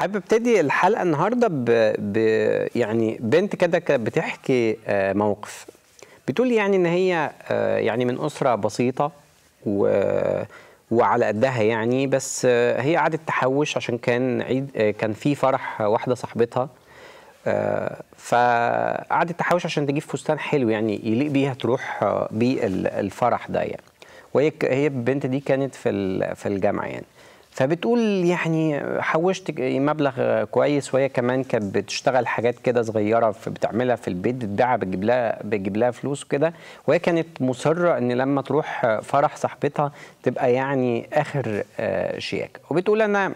حابب ابتدي الحلقه النهارده ب... ب... يعني بنت كده بتحكي آه، موقف بتقول يعني ان هي آه، يعني من اسره بسيطه و... وعلى قدها يعني بس آه، هي قعدت تحوش عشان كان عيد كان في فرح واحده صاحبتها فقعدت تحوش عشان تجيب فستان حلو يعني يليق بيها تروح بيه الفرح ده يعني وهي هي البنت دي كانت في في الجامعه يعني فبتقول يعني حوشت مبلغ كويس وهي كمان كانت بتشتغل حاجات كده صغيره بتعملها في البيت بتبيعها بتجيب لها بتجيب لها فلوس وكده وهي كانت مصره ان لما تروح فرح صاحبتها تبقى يعني اخر آه، شياك وبتقول انا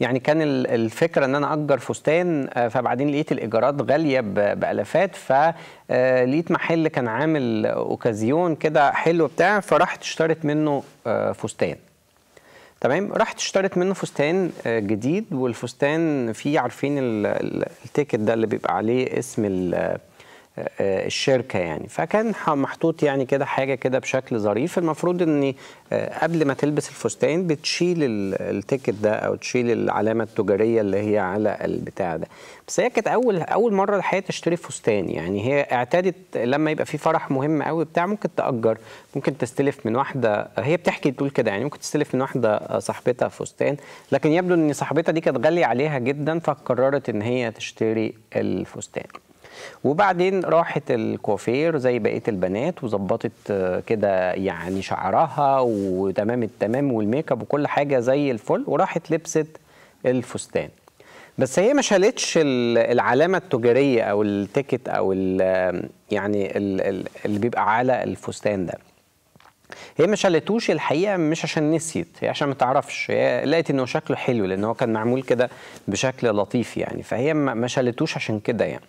يعني كان الفكرة ان انا اجر فستان آه، فبعدين لقيت الايجارات غالية بالافات فلقيت آه، محل كان عامل اوكازيون كده حلو بتاع فرحت اشتريت منه فستان تمام راحت اشترت منه فستان آه، جديد والفستان فيه عارفين التيكت ده اللي بيبقى عليه اسم آه، الشركه يعني فكان محطوط يعني كده حاجه كده بشكل ظريف المفروض ان آه، قبل ما تلبس الفستان بتشيل التيكت ده او تشيل العلامه التجاريه اللي هي على البتاع ده بس هي كانت اول اول مره الحقيقه تشتري فستان يعني هي اعتادت لما يبقى في فرح مهم قوي بتاع ممكن تاجر ممكن تستلف من واحده هي بتحكي تقول كده يعني ممكن تستلف من واحده آه، صاحبتها فستان لكن يبدو ان صاحبتها دي كانت غاليه عليها جدا فقررت ان هي تشتري الفستان وبعدين راحت الكوافير زي بقيه البنات وظبطت آه، كده يعني شعرها وتمام التمام والميك اب وكل حاجه زي الفل وراحت لبست الفستان بس هي ما شالتش العلامه التجاريه او التيكت او الـ يعني الـ اللي بيبقى على الفستان ده هي ما شالتوش الحقيقه مش عشان نسيت هي عشان ما تعرفش هي لقت ان هو شكله حلو لان هو كان معمول كده بشكل لطيف يعني فهي ما شالتوش عشان كده يعني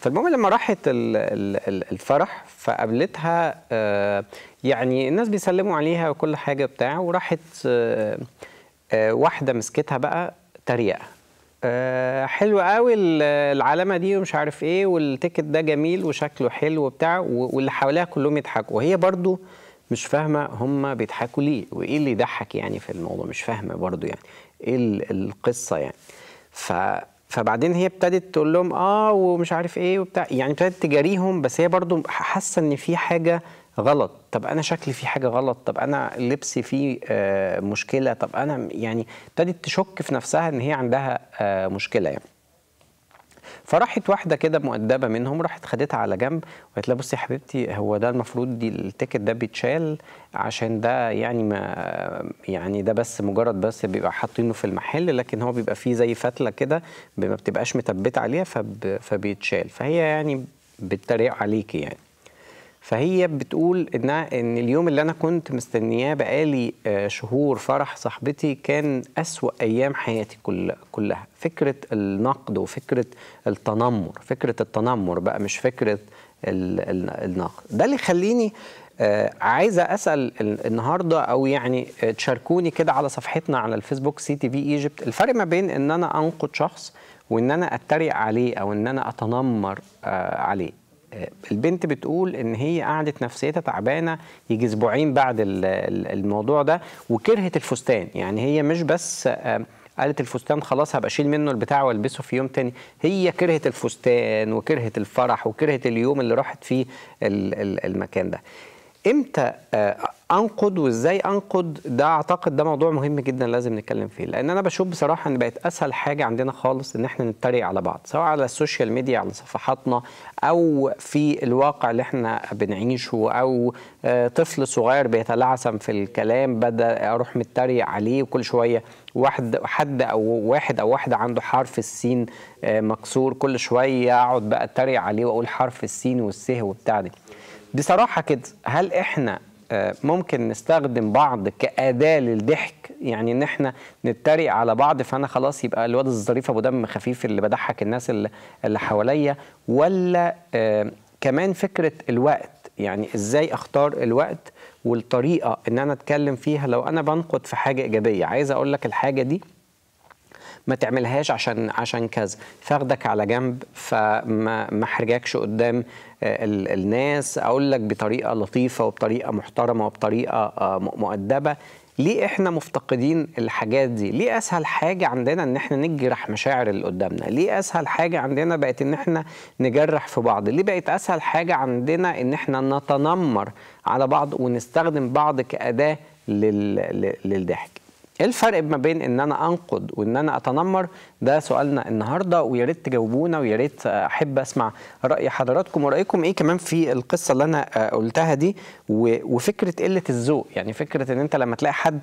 فالمهم لما راحت الفرح فقابلتها آه، يعني الناس بيسلموا عليها وكل حاجه بتاع وراحت آه، آه، واحده مسكتها بقى تريقه حلو قوي العلامه دي ومش عارف ايه والتيكت ده جميل وشكله حلو وبتاع واللي حواليها كلهم يضحكوا وهي برضو مش فاهمه هم بيضحكوا ليه وايه اللي يضحك يعني في الموضوع مش فاهمه برضو يعني ايه القصه يعني ف فبعدين هي ابتدت تقول لهم اه ومش عارف ايه وبتاع يعني ابتدت تجاريهم بس هي برضو حاسه ان في حاجه غلط طب انا شكلي في حاجه غلط طب انا لبسي فيه آه مشكله طب انا يعني ابتدت تشك في نفسها ان هي عندها آه مشكله يعني فراحت واحده كده مؤدبه منهم راحت خدتها على جنب وقالت لها بصي يا حبيبتي هو ده المفروض دي التيكت ده بيتشال عشان ده يعني ما يعني ده بس مجرد بس بيبقى حاطينه في المحل لكن هو بيبقى فيه زي فتله كده ما بتبقاش متبته عليها فب فبيتشال فهي يعني بتريق عليكي يعني فهي بتقول انها ان اليوم اللي انا كنت مستنياه بقالي آه، شهور فرح صاحبتي كان اسوا ايام حياتي كلها فكره النقد وفكره التنمر فكره التنمر بقى مش فكره النقد ده اللي يخليني آه، عايزه اسال النهارده او يعني آه، تشاركوني كده على صفحتنا على الفيسبوك سي تي في ايجيبت الفرق ما بين ان انا انقد شخص وان انا اتريق عليه او ان انا اتنمر عليه البنت بتقول ان هي قعدت نفسيتها تعبانه يجي اسبوعين بعد الموضوع ده وكرهت الفستان يعني هي مش بس قالت الفستان خلاص هبقى اشيل منه البتاع والبسه في يوم تاني هي كرهت الفستان وكرهت الفرح وكرهت اليوم اللي راحت فيه المكان ده امتى آه، انقد وازاي انقد ده اعتقد ده موضوع مهم جدا لازم نتكلم فيه لان انا بشوف بصراحه ان بقت اسهل حاجه عندنا خالص ان احنا نتريق على بعض سواء على السوشيال ميديا على صفحاتنا او في الواقع اللي احنا بنعيشه او آه، طفل صغير بيتلعثم في الكلام بدا اروح متريق عليه وكل شويه واحد حد او واحد او واحده عنده حرف السين آه، مكسور كل شويه اقعد بقى اتريق عليه واقول حرف السين والسه وبتاع دي بصراحه كده هل احنا ممكن نستخدم بعض كأداة للضحك يعني ان احنا نتريق على بعض فانا خلاص يبقى الواد الظريف ابو دم خفيف اللي بضحك الناس اللي, حواليا ولا آه، كمان فكرة الوقت يعني ازاي اختار الوقت والطريقة ان انا اتكلم فيها لو انا بنقد في حاجة ايجابية عايز اقول لك الحاجة دي ما تعملهاش عشان عشان كذا فاخدك على جنب فما ما احرجكش قدام آه، الناس اقول لك بطريقه لطيفه وبطريقه محترمه وبطريقه آه، مؤدبه ليه احنا مفتقدين الحاجات دي ليه اسهل حاجه عندنا ان احنا نجرح مشاعر اللي قدامنا ليه اسهل حاجه عندنا بقت ان احنا نجرح في بعض ليه بقت اسهل حاجه عندنا ان احنا نتنمر على بعض ونستخدم بعض كاداه للضحك ايه الفرق ما بين ان انا انقد وان انا اتنمر ده سؤالنا النهارده ويا ريت تجاوبونا ويا ريت احب اسمع راي حضراتكم ورايكم ايه كمان في القصه اللي انا آه، قلتها دي وفكره قله الذوق يعني فكره ان انت لما تلاقي حد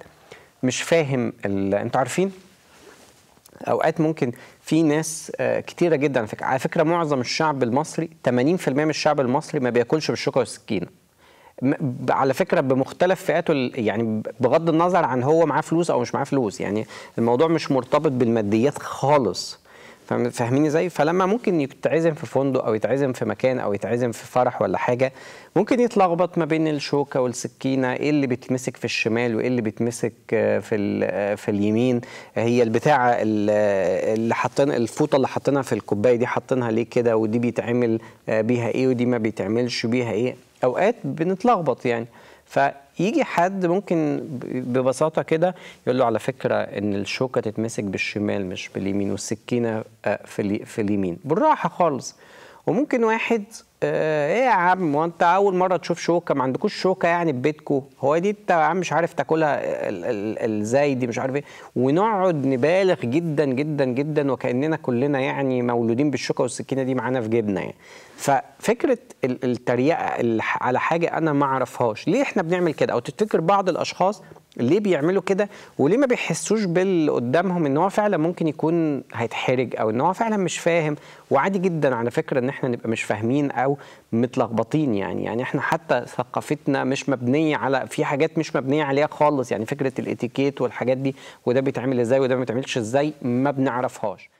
مش فاهم انتوا عارفين اوقات ممكن في ناس آه، كتيره جدا على فكره معظم الشعب المصري 80% من الشعب المصري ما بياكلش بالشوكه والسكينه على فكره بمختلف فئاته يعني بغض النظر عن هو معاه فلوس او مش معاه فلوس يعني الموضوع مش مرتبط بالماديات خالص فاهميني ازاي فلما ممكن يتعزم في فندق او يتعزم في مكان او يتعزم في فرح ولا حاجه ممكن يتلخبط ما بين الشوكه والسكينه ايه اللي بيتمسك في الشمال وايه اللي بيتمسك في في اليمين هي البتاعه اللي حاطين الفوطه اللي حاطينها في الكوبايه دي حاطينها ليه كده ودي بيتعمل آه، بيها ايه ودي ما بيتعملش بيها ايه اوقات بنتلخبط يعني فيجي حد ممكن ببساطه كده يقول له على فكره ان الشوكه تتمسك بالشمال مش باليمين والسكينه آه، في اليمين بالراحه خالص وممكن واحد ايه يا عم هو انت اول مره تشوف شوكه ما عندكوش شوكه يعني في بيتكم هو دي انت يا عم مش عارف تاكلها ازاي دي مش عارف ايه ونقعد نبالغ جدا جدا جدا وكاننا كلنا يعني مولودين بالشوكه والسكينه دي معانا في جيبنا يعني ففكره التريقه على حاجه انا ما اعرفهاش ليه احنا بنعمل كده او تفتكر بعض الاشخاص ليه بيعملوا كده وليه ما بيحسوش باللي قدامهم ان هو فعلا ممكن يكون هيتحرج او ان هو فعلا مش فاهم وعادي جدا على فكره ان احنا نبقى مش فاهمين او متلخبطين يعني يعني احنا حتى ثقافتنا مش مبنيه على في حاجات مش مبنيه عليها خالص يعني فكره الاتيكيت والحاجات دي وده بيتعمل ازاي وده ما بيتعملش ازاي ما بنعرفهاش